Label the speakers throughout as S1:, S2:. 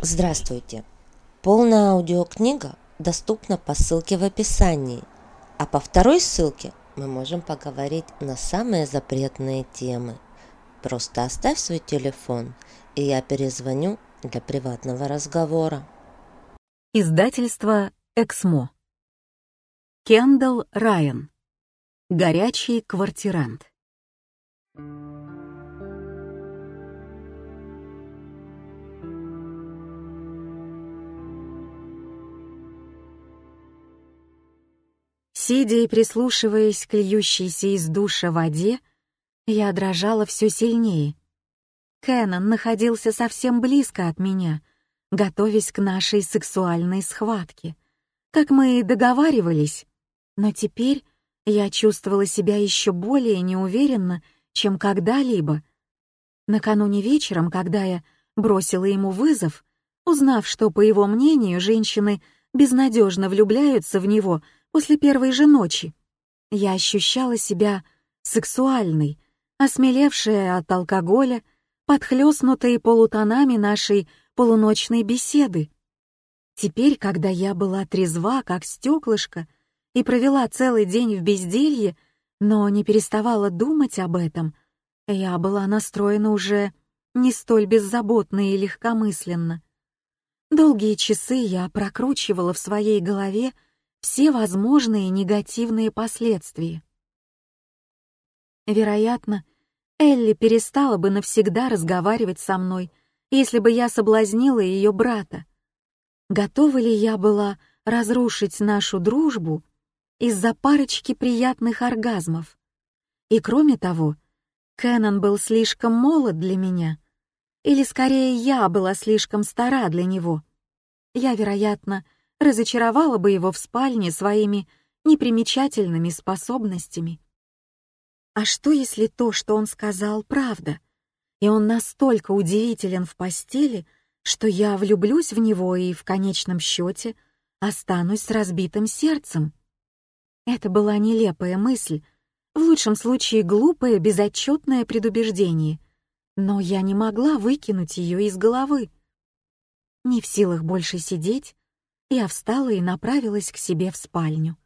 S1: Здравствуйте! Полная аудиокнига доступна по ссылке в описании, а по второй ссылке мы можем поговорить на самые запретные темы. Просто оставь свой телефон, и я перезвоню для приватного разговора. Издательство «Эксмо». Кендалл Райан. Горячий квартирант. Thank you. Сидя и прислушиваясь к льющейся из душа воде, я дрожала все сильнее. Кэнон находился совсем близко от меня, готовясь к нашей сексуальной схватке, как мы и договаривались. Но теперь я чувствовала себя еще более неуверенно, чем когда-либо. Накануне вечером, когда я бросила ему вызов, узнав, что, по его мнению, женщины безнадежно влюбляются в него — после первой же ночи. Я ощущала себя сексуальной, осмелевшая от алкоголя, подхлёстнутой полутонами нашей полуночной беседы. Теперь, когда я была трезва, как стёклышко, и провела целый день в безделье, но не переставала думать об этом, я была настроена уже не столь беззаботно и легкомысленно. Долгие часы я прокручивала в своей голове все возможные негативные последствия. Вероятно, Элли перестала бы навсегда разговаривать со мной, если бы я соблазнила ее брата. Готова ли я была разрушить нашу дружбу из-за парочки приятных оргазмов? И кроме того, Кеннон был слишком молод для меня. Или скорее я была слишком стара для него. Я, вероятно, разочаровала бы его в спальне своими непримечательными способностями. А что, если то, что он сказал, правда, и он настолько удивителен в постели, что я влюблюсь в него и в конечном счете останусь с разбитым сердцем? Это была нелепая мысль, в лучшем случае глупое, безотчетное предубеждение, но я не могла выкинуть ее из головы. Не в силах больше сидеть, я встала и направилась к себе в спальню.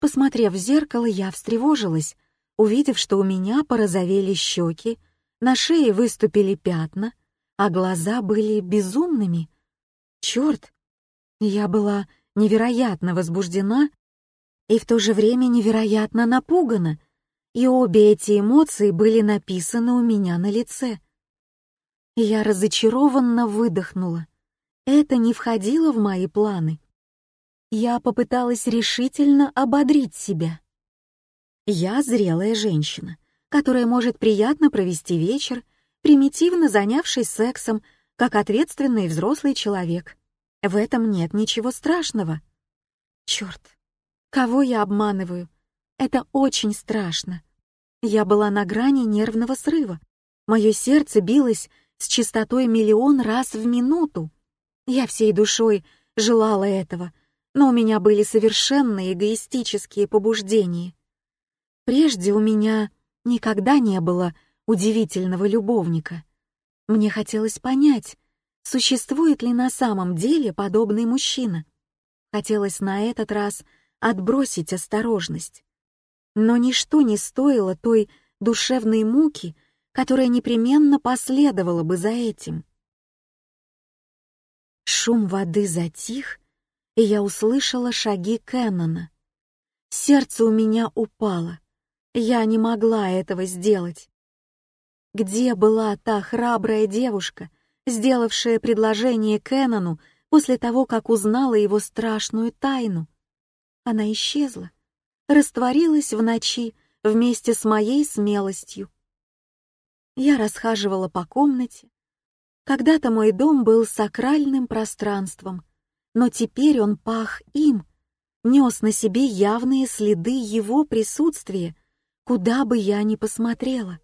S1: Посмотрев в зеркало, я встревожилась, увидев, что у меня порозовели щеки, на шее выступили пятна, а глаза были безумными. Черт! Я была невероятно возбуждена и в то же время невероятно напугана, и обе эти эмоции были написаны у меня на лице. Я разочарованно выдохнула. Это не входило в мои планы. Я попыталась решительно ободрить себя. Я зрелая женщина, которая может приятно провести вечер, примитивно занявшись сексом, как ответственный взрослый человек. В этом нет ничего страшного. Черт, кого я обманываю? Это очень страшно. Я была на грани нервного срыва. Мое сердце билось с частотой миллион раз в минуту. Я всей душой желала этого, но у меня были совершенно эгоистические побуждения. Прежде у меня никогда не было удивительного любовника. Мне хотелось понять, существует ли на самом деле подобный мужчина. Хотелось на этот раз отбросить осторожность. Но ничто не стоило той душевной муки, которая непременно последовала бы за этим. Шум воды затих, и я услышала шаги Кэннона. Сердце у меня упало. Я не могла этого сделать. Где была та храбрая девушка, сделавшая предложение Кэнону после того, как узнала его страшную тайну? Она исчезла, растворилась в ночи вместе с моей смелостью. Я расхаживала по комнате, когда-то мой дом был сакральным пространством, но теперь он пах им, нес на себе явные следы его присутствия, куда бы я ни посмотрела.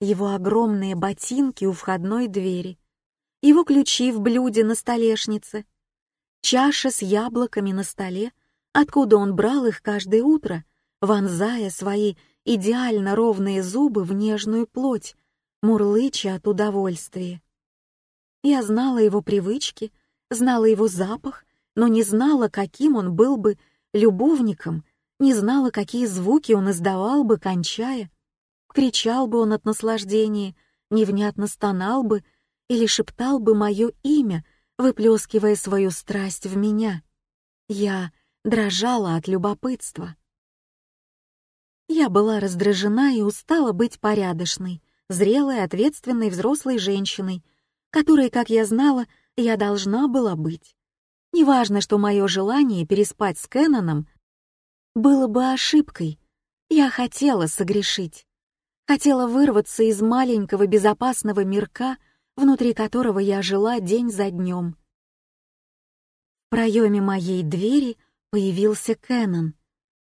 S1: Его огромные ботинки у входной двери, его ключи в блюде на столешнице, чаша с яблоками на столе, откуда он брал их каждое утро, вонзая свои идеально ровные зубы в нежную плоть, мурлыча от удовольствия. Я знала его привычки, знала его запах, но не знала, каким он был бы любовником, не знала, какие звуки он издавал бы, кончая. Кричал бы он от наслаждения, невнятно стонал бы или шептал бы мое имя, выплескивая свою страсть в меня. Я дрожала от любопытства. Я была раздражена и устала быть порядочной, зрелой, ответственной взрослой женщиной, которой, как я знала, я должна была быть. Неважно, что мое желание переспать с Кэноном было бы ошибкой. Я хотела согрешить. Хотела вырваться из маленького безопасного мирка, внутри которого я жила день за днем. В проеме моей двери появился Кэнон.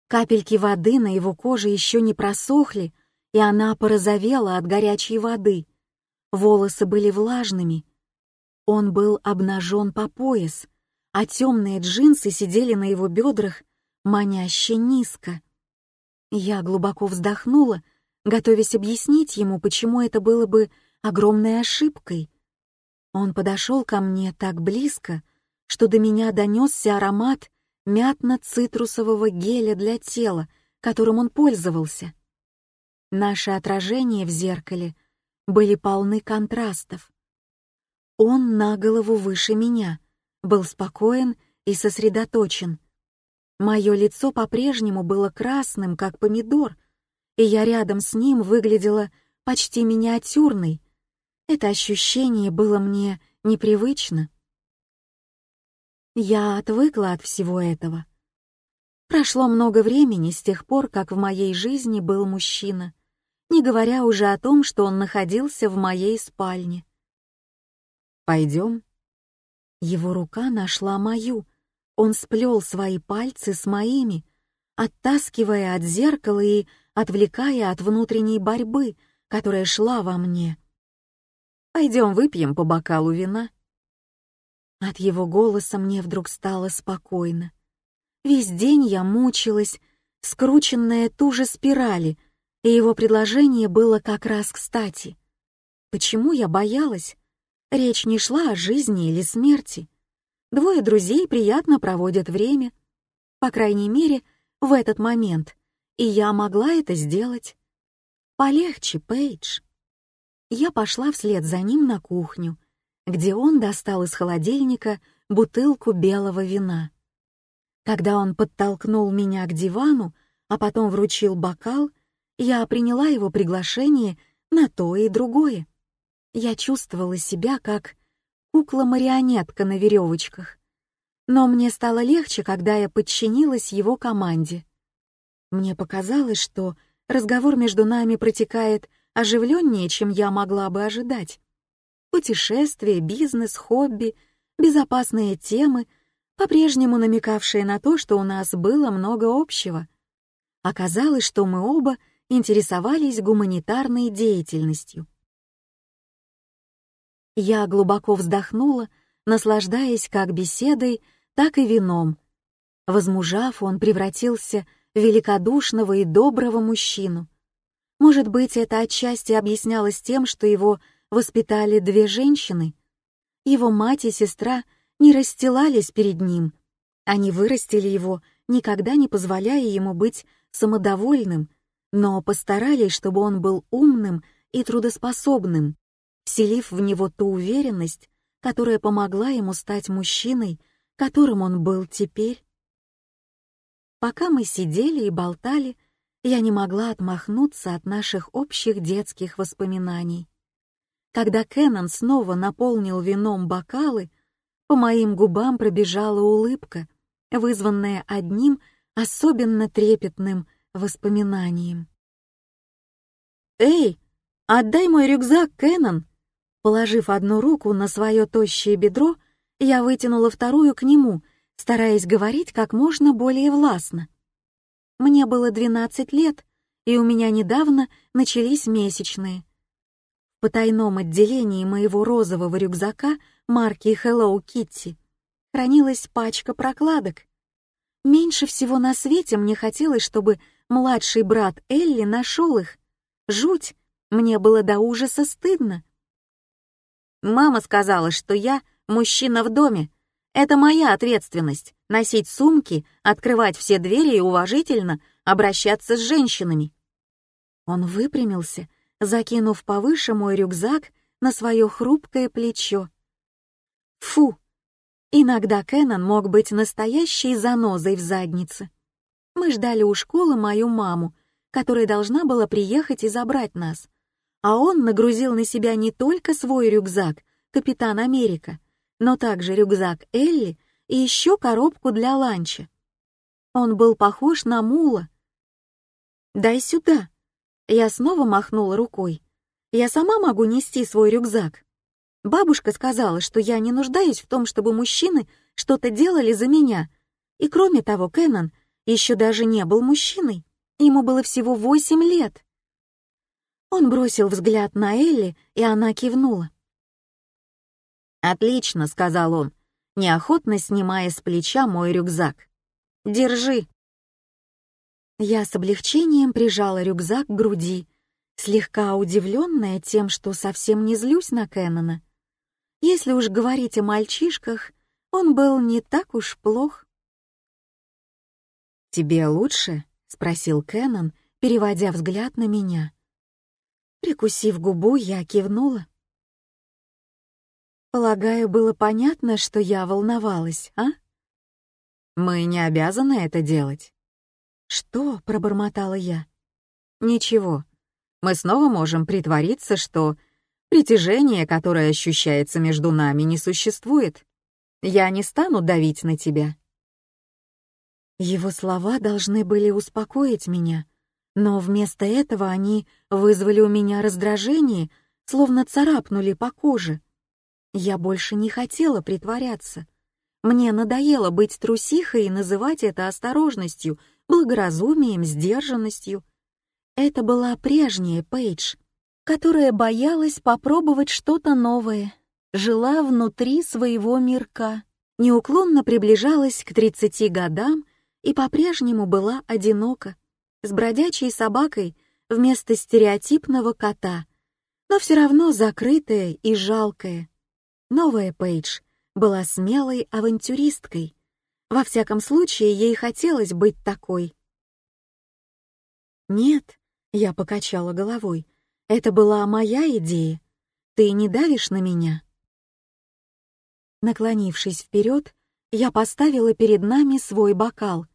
S1: Капельки воды на его коже еще не просохли, и она порозовела от горячей воды. Волосы были влажными. Он был обнажен по пояс, а темные джинсы сидели на его бедрах маняще низко. Я глубоко вздохнула, готовясь объяснить ему, почему это было бы огромной ошибкой. Он подошел ко мне так близко, что до меня донесся аромат мятно-цитрусового геля для тела, которым он пользовался. Наше отражение в зеркале — были полны контрастов. Он на голову выше меня, был спокоен и сосредоточен. Мое лицо по-прежнему было красным, как помидор, и я рядом с ним выглядела почти миниатюрной. Это ощущение было мне непривычно. Я отвыкла от всего этого. Прошло много времени с тех пор, как в моей жизни был мужчина не говоря уже о том, что он находился в моей спальне. «Пойдем?» Его рука нашла мою. Он сплел свои пальцы с моими, оттаскивая от зеркала и отвлекая от внутренней борьбы, которая шла во мне. «Пойдем выпьем по бокалу вина». От его голоса мне вдруг стало спокойно. Весь день я мучилась, скрученная туже спирали — и его предложение было как раз кстати. Почему я боялась? Речь не шла о жизни или смерти. Двое друзей приятно проводят время. По крайней мере, в этот момент. И я могла это сделать. Полегче, Пейдж. Я пошла вслед за ним на кухню, где он достал из холодильника бутылку белого вина. Когда он подтолкнул меня к дивану, а потом вручил бокал, я приняла его приглашение на то и другое. Я чувствовала себя как кукла-марионетка на веревочках. Но мне стало легче, когда я подчинилась его команде. Мне показалось, что разговор между нами протекает оживленнее, чем я могла бы ожидать. Путешествия, бизнес, хобби, безопасные темы, по-прежнему намекавшие на то, что у нас было много общего. Оказалось, что мы оба интересовались гуманитарной деятельностью. Я глубоко вздохнула, наслаждаясь как беседой, так и вином. Возмужав, он превратился в великодушного и доброго мужчину. Может быть, это отчасти объяснялось тем, что его воспитали две женщины. Его мать и сестра не расстилались перед ним. Они вырастили его, никогда не позволяя ему быть самодовольным, но постарались, чтобы он был умным и трудоспособным, вселив в него ту уверенность, которая помогла ему стать мужчиной, которым он был теперь. Пока мы сидели и болтали, я не могла отмахнуться от наших общих детских воспоминаний. Когда Кеннон снова наполнил вином бокалы, по моим губам пробежала улыбка, вызванная одним особенно трепетным — воспоминанием. «Эй, отдай мой рюкзак, Кэнон!» Положив одну руку на свое тощее бедро, я вытянула вторую к нему, стараясь говорить как можно более властно. Мне было 12 лет, и у меня недавно начались месячные. В потайном отделении моего розового рюкзака марки Hello Kitty хранилась пачка прокладок. Меньше всего на свете мне хотелось, чтобы Младший брат Элли нашел их. Жуть! Мне было до ужаса стыдно. Мама сказала, что я мужчина в доме. Это моя ответственность — носить сумки, открывать все двери и уважительно обращаться с женщинами. Он выпрямился, закинув повыше мой рюкзак на свое хрупкое плечо. Фу! Иногда Кеннон мог быть настоящей занозой в заднице. Мы ждали у школы мою маму, которая должна была приехать и забрать нас. А он нагрузил на себя не только свой рюкзак, капитан Америка, но также рюкзак Элли и еще коробку для ланча. Он был похож на мула. «Дай сюда!» Я снова махнула рукой. «Я сама могу нести свой рюкзак». Бабушка сказала, что я не нуждаюсь в том, чтобы мужчины что-то делали за меня. И кроме того, Кеннон, еще даже не был мужчиной. Ему было всего восемь лет. Он бросил взгляд на Элли, и она кивнула. «Отлично», — сказал он, неохотно снимая с плеча мой рюкзак. «Держи». Я с облегчением прижала рюкзак к груди, слегка удивленная тем, что совсем не злюсь на Кэннона. Если уж говорить о мальчишках, он был не так уж плох. «Тебе лучше?» — спросил Кеннон, переводя взгляд на меня. Прикусив губу, я кивнула. «Полагаю, было понятно, что я волновалась, а?» «Мы не обязаны это делать». «Что?» — пробормотала я. «Ничего. Мы снова можем притвориться, что притяжение, которое ощущается между нами, не существует. Я не стану давить на тебя. Его слова должны были успокоить меня, но вместо этого они вызвали у меня раздражение, словно царапнули по коже. Я больше не хотела притворяться. Мне надоело быть трусихой и называть это осторожностью, благоразумием, сдержанностью. Это была прежняя Пейдж, которая боялась попробовать что-то новое, жила внутри своего мирка, неуклонно приближалась к 30 годам и по-прежнему была одинока, с бродячей собакой вместо стереотипного кота, но все равно закрытая и жалкая. Новая Пейдж была смелой авантюристкой. Во всяком случае, ей хотелось быть такой. «Нет», — я покачала головой, — «это была моя идея. Ты не давишь на меня?» Наклонившись вперед, я поставила перед нами свой бокал,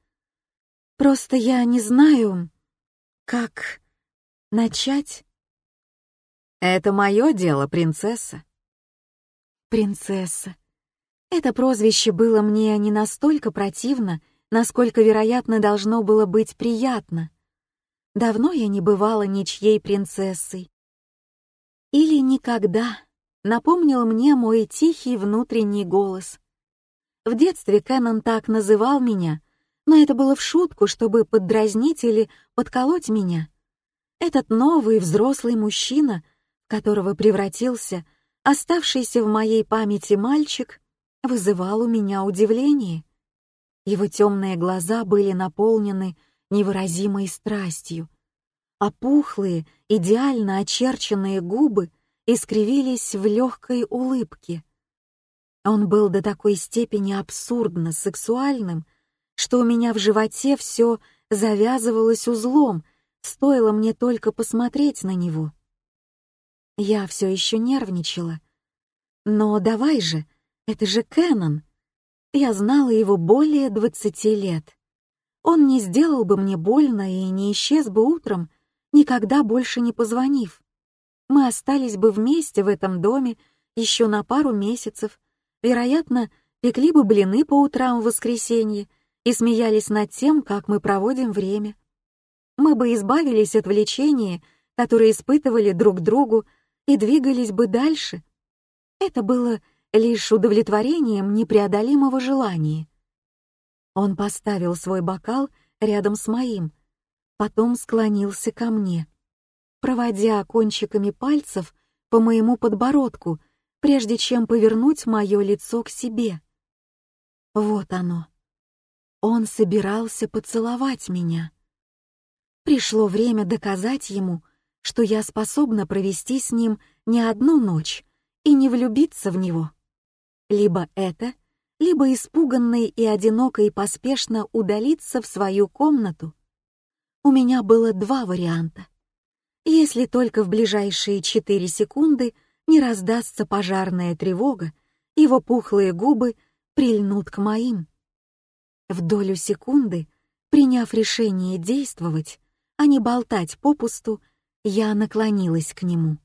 S1: Просто я не знаю, как начать. Это мое дело, принцесса. Принцесса. Это прозвище было мне не настолько противно, насколько, вероятно, должно было быть приятно. Давно я не бывала ничьей принцессой. Или никогда, напомнил мне мой тихий внутренний голос. В детстве Кэнон так называл меня — но это было в шутку, чтобы поддразнить или подколоть меня. Этот новый взрослый мужчина, в которого превратился оставшийся в моей памяти мальчик, вызывал у меня удивление. Его темные глаза были наполнены невыразимой страстью, а пухлые, идеально очерченные губы искривились в легкой улыбке. Он был до такой степени абсурдно сексуальным, что у меня в животе все завязывалось узлом, стоило мне только посмотреть на него. Я все еще нервничала. Но давай же, это же Кэнон. Я знала его более двадцати лет. Он не сделал бы мне больно и не исчез бы утром, никогда больше не позвонив. Мы остались бы вместе в этом доме еще на пару месяцев, вероятно, пекли бы блины по утрам в воскресенье и смеялись над тем, как мы проводим время. Мы бы избавились от влечения, которое испытывали друг другу, и двигались бы дальше. Это было лишь удовлетворением непреодолимого желания. Он поставил свой бокал рядом с моим, потом склонился ко мне, проводя кончиками пальцев по моему подбородку, прежде чем повернуть мое лицо к себе. Вот оно он собирался поцеловать меня. Пришло время доказать ему, что я способна провести с ним не одну ночь и не влюбиться в него. Либо это, либо испуганный и одиноко поспешно удалиться в свою комнату. У меня было два варианта. Если только в ближайшие четыре секунды не раздастся пожарная тревога, его пухлые губы прильнут к моим. В долю секунды, приняв решение действовать, а не болтать попусту, я наклонилась к нему.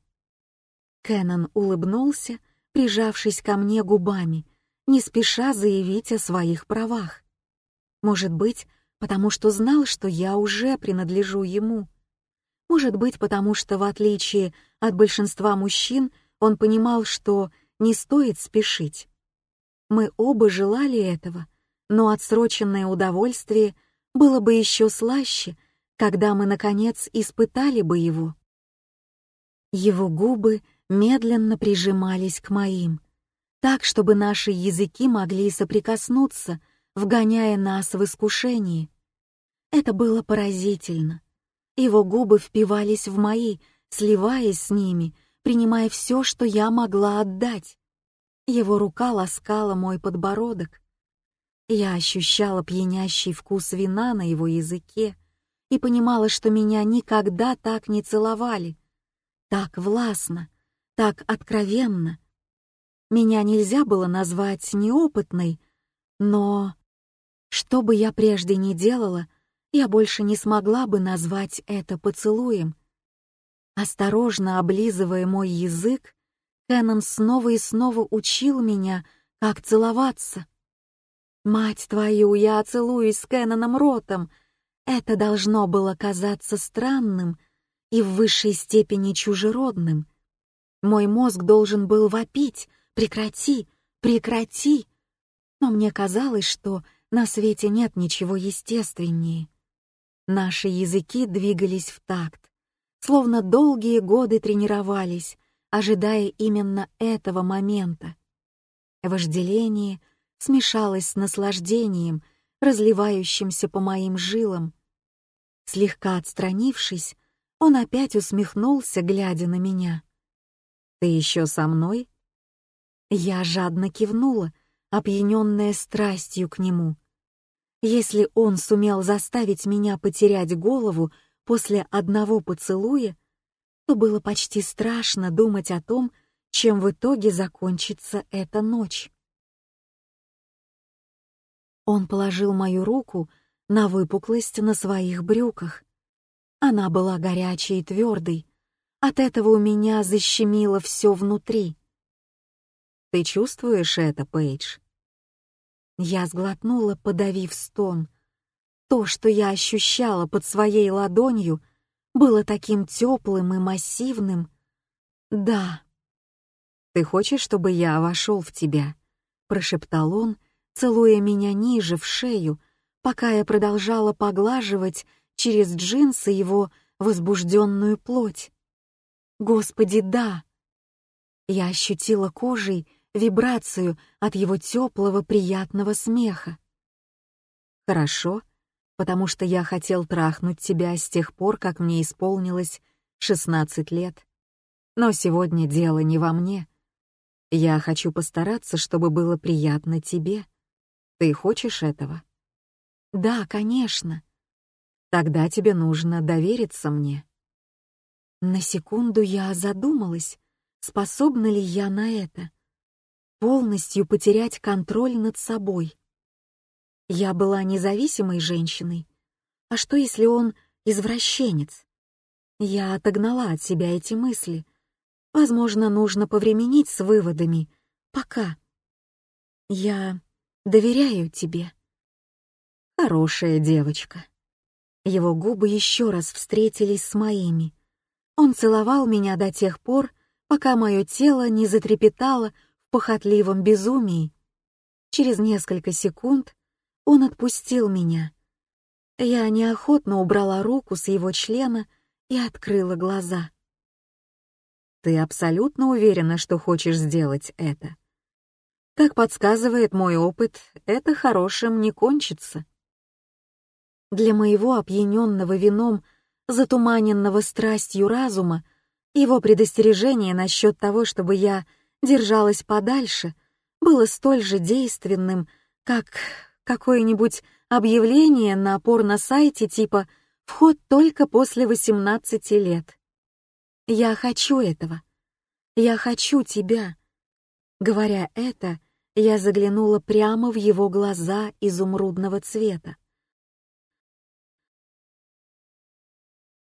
S1: Кеннон улыбнулся, прижавшись ко мне губами, не спеша заявить о своих правах. Может быть, потому что знал, что я уже принадлежу ему. Может быть, потому что, в отличие от большинства мужчин, он понимал, что не стоит спешить. Мы оба желали этого — но отсроченное удовольствие было бы еще слаще, когда мы, наконец, испытали бы его. Его губы медленно прижимались к моим, так, чтобы наши языки могли соприкоснуться, вгоняя нас в искушение. Это было поразительно. Его губы впивались в мои, сливаясь с ними, принимая все, что я могла отдать. Его рука ласкала мой подбородок, я ощущала пьянящий вкус вина на его языке и понимала, что меня никогда так не целовали. Так властно, так откровенно. Меня нельзя было назвать неопытной, но... Что бы я прежде ни делала, я больше не смогла бы назвать это поцелуем. Осторожно облизывая мой язык, Кеннон снова и снова учил меня, как целоваться. «Мать твою, я целую с Кэноном Ротом!» Это должно было казаться странным и в высшей степени чужеродным. Мой мозг должен был вопить «Прекрати! Прекрати!» Но мне казалось, что на свете нет ничего естественнее. Наши языки двигались в такт, словно долгие годы тренировались, ожидая именно этого момента. Вожделение, смешалось с наслаждением, разливающимся по моим жилам. Слегка отстранившись, он опять усмехнулся, глядя на меня. «Ты еще со мной?» Я жадно кивнула, опьяненная страстью к нему. Если он сумел заставить меня потерять голову после одного поцелуя, то было почти страшно думать о том, чем в итоге закончится эта ночь. Он положил мою руку на выпуклость на своих брюках. Она была горячей и твердой. От этого у меня защемило все внутри. «Ты чувствуешь это, Пейдж?» Я сглотнула, подавив стон. То, что я ощущала под своей ладонью, было таким теплым и массивным. «Да». «Ты хочешь, чтобы я вошел в тебя?» — прошептал он, — целуя меня ниже, в шею, пока я продолжала поглаживать через джинсы его возбужденную плоть. «Господи, да!» Я ощутила кожей вибрацию от его теплого приятного смеха. «Хорошо, потому что я хотел трахнуть тебя с тех пор, как мне исполнилось 16 лет. Но сегодня дело не во мне. Я хочу постараться, чтобы было приятно тебе», ты хочешь этого? Да, конечно. Тогда тебе нужно довериться мне. На секунду я задумалась, способна ли я на это. Полностью потерять контроль над собой. Я была независимой женщиной. А что, если он извращенец? Я отогнала от себя эти мысли. Возможно, нужно повременить с выводами. Пока. Я доверяю тебе». «Хорошая девочка». Его губы еще раз встретились с моими. Он целовал меня до тех пор, пока мое тело не затрепетало в похотливом безумии. Через несколько секунд он отпустил меня. Я неохотно убрала руку с его члена и открыла глаза. «Ты абсолютно уверена, что хочешь сделать это?» Как подсказывает мой опыт, это хорошим не кончится. Для моего опьяненного вином, затуманенного страстью разума, его предостережение насчет того, чтобы я держалась подальше, было столь же действенным, как какое-нибудь объявление на порно-сайте типа «Вход только после 18 лет». Я хочу этого. Я хочу тебя. Говоря это, я заглянула прямо в его глаза изумрудного цвета,